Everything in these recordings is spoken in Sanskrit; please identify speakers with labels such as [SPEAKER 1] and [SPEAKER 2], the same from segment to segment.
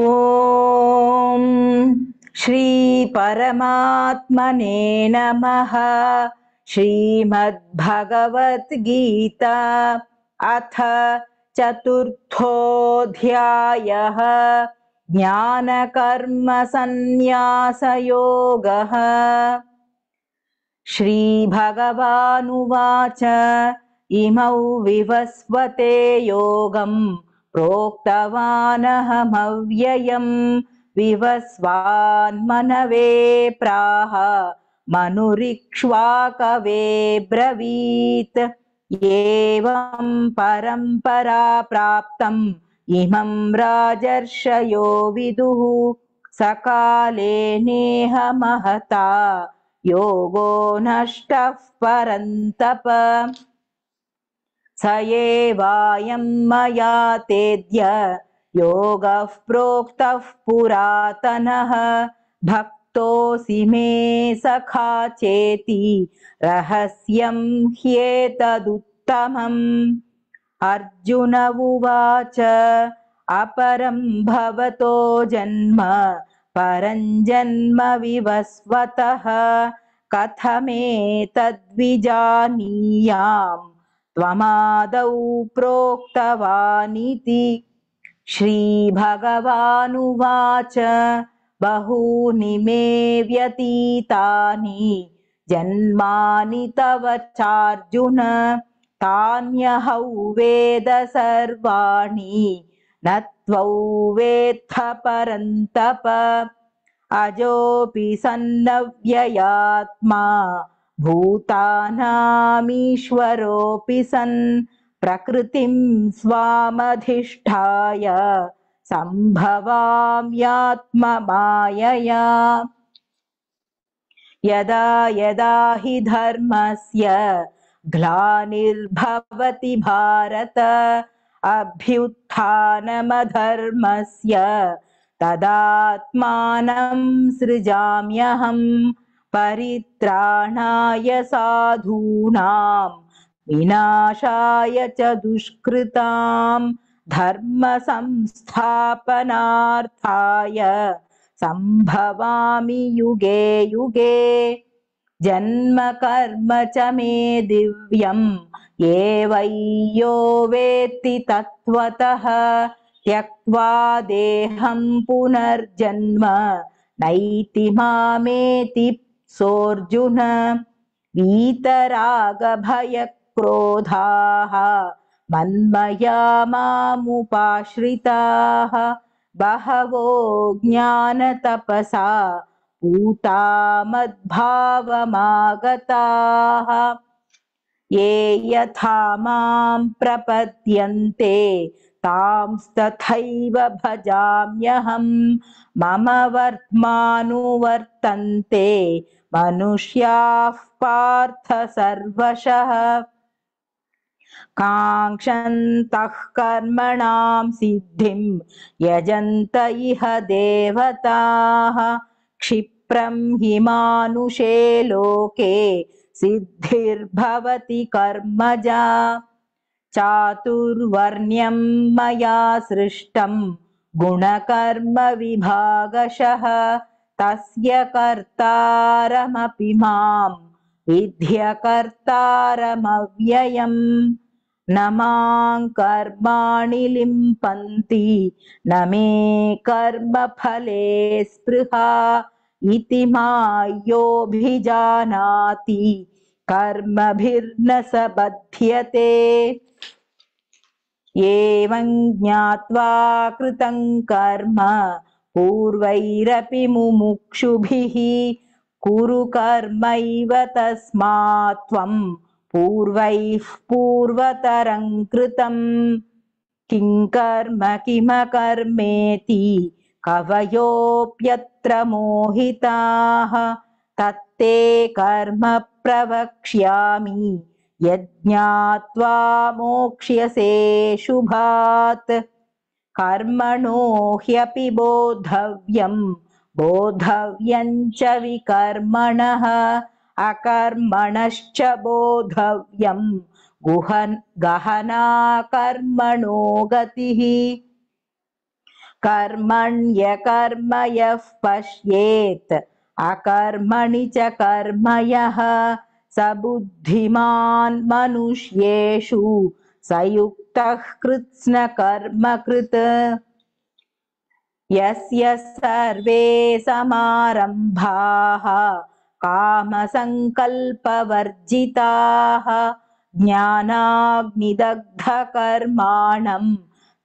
[SPEAKER 1] ॐ श्रीपरमात्मने नमः श्रीमद्भगवद्गीता अथ चतुर्थोऽध्यायः ज्ञानकर्मसन्न्यासयोगः श्रीभगवानुवाच इमौ विवस्वते योगम् प्रोक्तवानहमव्ययम् विवस्वान्मनवे प्राह मनुरिक्ष्वाकवे ब्रवीत् एवम् परम्परा प्राप्तम् इमम् राजर्षयो विदुः सकाले नेह महता योगो नष्टः परन्तप स एवायं मया तेद्य योगः प्रोक्तः पुरातनः भक्तोऽसि मे सखा चेति रहस्यं ह्येतदुत्तमम् अर्जुन उवाच अपरं भवतो जन्म परं जन्म विवस्वतः कथमेतद्विजानीयाम् त्वमादौ प्रोक्तवानिति श्रीभगवानुवाच बहूनि मे व्यतीतानि जन्मानि तव चार्जुन तान्यहौ सर्वाणि न त्वौ वेत्थ परन्तप अजोऽपि सन्नव्ययात्मा भूतानामीश्वरोऽपि सन् प्रकृतिं स्वामधिष्ठाय सम्भवाम्यात्ममायया यदा यदा हि धर्मस्य ग्लानिर्भवति भारत अभ्युत्थानमधर्मस्य तदात्मानं सृजाम्यहम् परित्राणाय साधूनां विनाशाय च दुष्कृताम् धर्मसंस्थापनार्थाय सम्भवामि युगे युगे जन्म कर्म च मे दिव्यम् ये वेत्ति तत्त्वतः त्यक्त्वा देहं पुनर्जन्म नैति मामेति सोऽर्जुन वीतरागभयक्रोधाः मन्मया मामुपाश्रिताः बहवो ज्ञानतपसा पूता मद्भावमागताः ये यथा मां प्रपद्यन्ते तांस्तथैव भजाम्यहं मम वर्त्मानुवर्तन्ते मनुष्याः पार्थ सर्वशः काङ्क्षन्तः कर्मणां सिद्धिं यजन्त इह देवताः क्षिप्रं हि मानुषे लोके सिद्धिर्भवति कर्मजा चातुर्वर्ण्यं मया सृष्टं गुणकर्मविभागशः तस्य कर्तारमपि माम् विध्यकर्तारमव्ययम् न मां कर्माणि लिम्पन्ति न मे कर्मफले स्पृहा इति मायोभिजानाति कर्मभिर्न स बध्यते एवं ज्ञात्वा कृतं कर्म पूर्वैरपि मुमुक्षुभिः कुरु कर्मैव तस्मात् त्वम् पूर्वैः पूर्वतरम् कृतम् किम् कर्म किमकर्मेति कवयोऽप्यत्र मोहिताः तत्ते कर्म प्रवक्ष्यामि यज्ञात्वा मोक्ष्यसे शुभात् कर्मणो ह्यपि बोधव्यं बोधव्यं च विकर्मणः अकर्मणश्च बोधव्यं गुहन् गहना कर्मणो गतिः कर्मण्यकर्म पश्येत् अकर्मणि च कर्म स बुद्धिमान् मनुष्येषु सयुक्तः कृत्स्नकर्मकृत् यस्य सर्वे समारम्भाः कामसङ्कल्पवर्जिताः ज्ञानाग्निदग्धकर्माणम्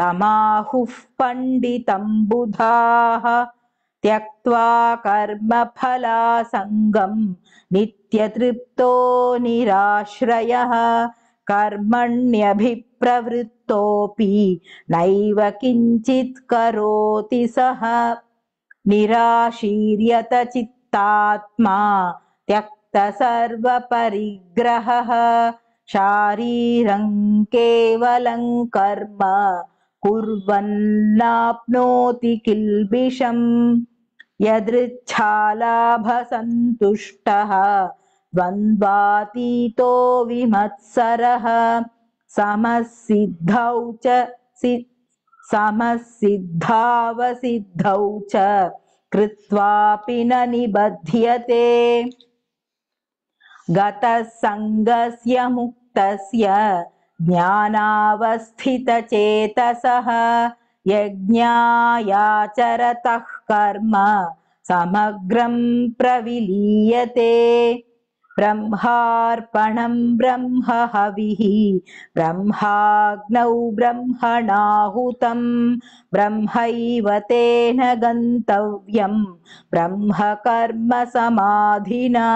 [SPEAKER 1] तमाहुः पण्डितम् बुधाः त्यक्त्वा कर्मफलासङ्गम् नित्यतृप्तो निराश्रयः కర్మణ్యభిప్రవృత్తోపి నైవ కించిత్ కరోతి సహ నిరాశీర్యత చిత్తాత్మా త్యక్త సర్వ పరిగ్రహ శారీరం కేవలం కర్మ కుర్వన్నాప్నోతి కిల్బిషం యదృచ్ఛాలాభ సంతుష్టః द्वन्द्वातीतो विमत्सरः समसिद्धौ च समसिद्धावसिद्धौ च कृत्वापि न निबध्यते गतसङ्गस्य मुक्तस्य ज्ञानावस्थितचेतसः यज्ञायाचरतः कर्म समग्रं प्रविलीयते ब्रह्मार्पणम् ब्रह्म हविः ब्रह्माग्नौ ब्रह्मणाहुतम् ब्रह्मैव तेन गन्तव्यम् ब्रह्मकर्मसमाधिना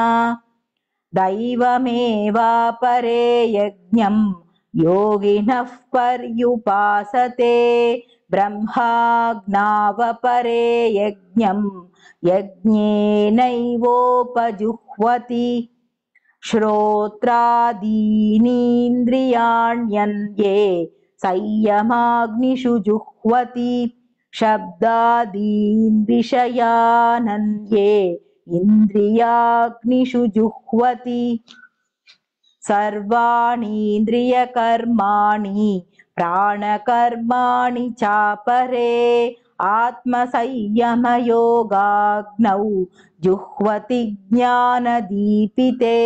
[SPEAKER 1] दैवमेवापरे यज्ञम् योगिनः पर्युपासते ब्रह्माग्नावपरे यज्ञम् यज्ञेनैवोपजुह्वति श्रोत्रादीनीन्द्रियाण्यन्ये संयमाग्निषु जुह्वति शब्दादीन्द्रिशयानन्ये इन्द्रियाग्निषु जुह्वति सर्वाणीन्द्रियकर्माणि प्राणकर्माणि चापरे आत्मसंयमयोगाग्नौ जुह्वति ज्ञानदीपिते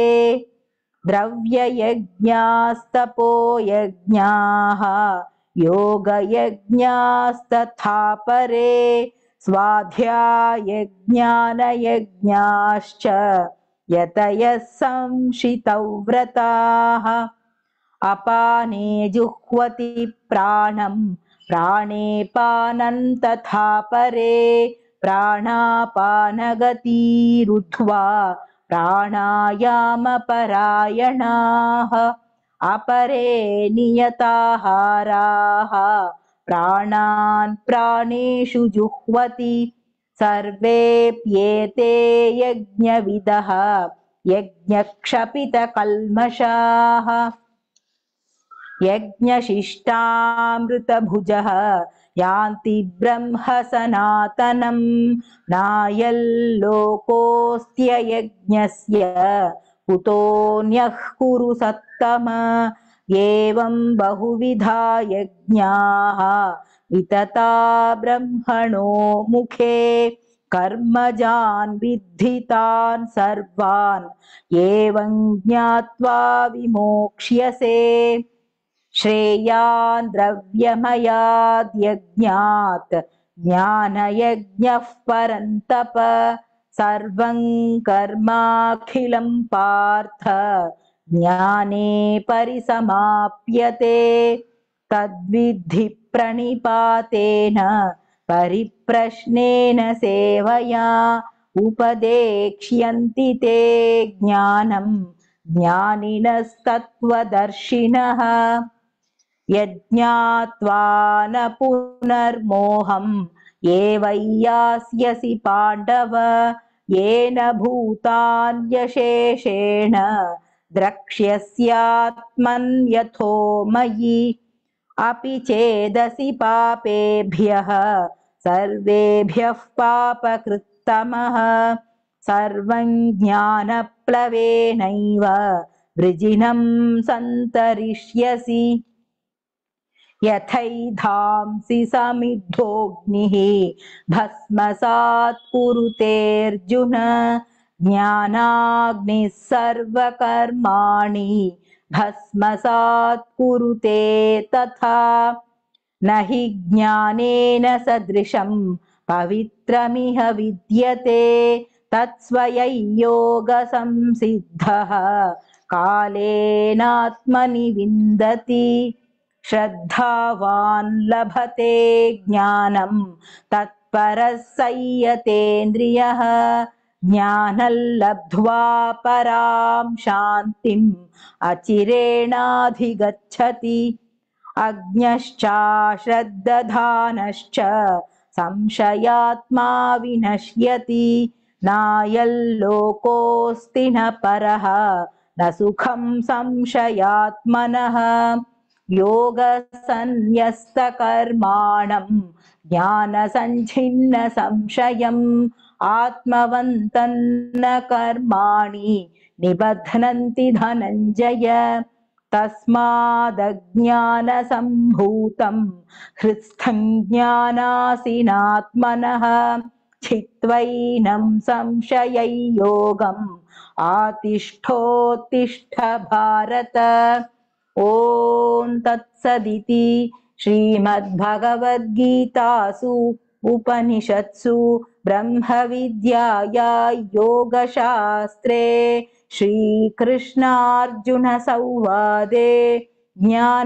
[SPEAKER 1] द्रव्ययज्ञास्तपोयज्ञाः योगयज्ञास्तथापरे स्वाध्यायज्ञानयज्ञाश्च यतयः संशितौ व्रताः अपाने जुह्वति प्राणम् प्राणेपानं तथा परे प्राणापानगतीरुत्वा प्राणायामपरायणाः अपरे नियताहाराः प्राणेषु जुह्वति सर्वेऽप्येते यज्ञविदः यज्ञक्षपितकल्मषाः यज्ञशिष्टामृतभुजः यान्ति ब्रह्मसनातनं नायल्लोकोऽस्त्ययज्ञस्य कुतोऽन्यः कुरु सत्तम एवं बहुविधा यज्ञाः वितता ब्रह्मणो मुखे कर्मजान् विद्धितान् सर्वान् एवं ज्ञात्वा विमोक्ष्यसे श्रेयान् द्रव्यमयाद्यज्ञात् ज्ञानयज्ञः परन्तप सर्वं कर्माखिलं पार्थ ज्ञाने परिसमाप्यते तद्विद्धि प्रणिपातेन परिप्रश्नेन सेवया उपदेक्ष्यन्ति ते ज्ञानम् ज्ञानिनस्तत्त्वदर्शिनः यज्ञात्वा न पुनर्मोहम् एवै पाण्डव येन भूतान्यशेषेण द्रक्ष्यस्यात्मन्यथो मयि अपि चेदसि पापेभ्यः सर्वेभ्यः पापकृत्तमः सर्वं ज्ञानप्लवेनैव वृजिनं सन्तरिष्यसि यथैधांसि समिद्धोऽग्निः भस्मसात् कुरुतेऽर्जुन ज्ञानाग्निः सर्वकर्माणि भस्मसात् कुरुते तथा न हि ज्ञानेन सदृशम् पवित्रमिह विद्यते तत् योगसंसिद्धः कालेनात्मनि विन्दति श्रद्धावान् लभते ज्ञानं तत्परः संयतेन्द्रियः ज्ञानल्लब्ध्वा परां शान्तिम् अचिरेणाधिगच्छति अज्ञश्चाश्रद्दधानश्च संशयात्मा विनश्यति नायल्लोकोऽस्ति न परः न सुखं संशयात्मनः योगसन्न्यस्तकर्माणम् सन्न्यस्तकर्माणम् ज्ञानसञ्छिन्न संशयम् आत्मवन्तन्न कर्माणि निबध्नन्ति धनञ्जय तस्मादज्ञानसम्भूतम् हृत्स्थञ्ज्ञानासिनात्मनः छित्वैनम् संशयै योगम् आतिष्ठोतिष्ठभारत ॐ तत्सदिति श्रीमद्भगवद्गीतासु उपनिषत्सु ब्रह्मविद्याया योगशास्त्रे श्रीकृष्णार्जुनसंवादे ज्ञानकर्मसन्न्यासयोगो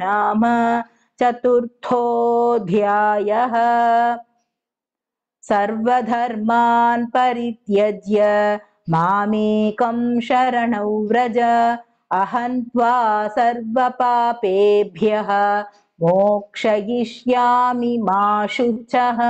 [SPEAKER 1] नाम चतुर्थोऽध्यायः सर्वधर्मान् परित्यज्य मामेकं शरणौ व्रज अहं त्वा सर्वपापेभ्यः मोक्षयिष्यामि मा शुचः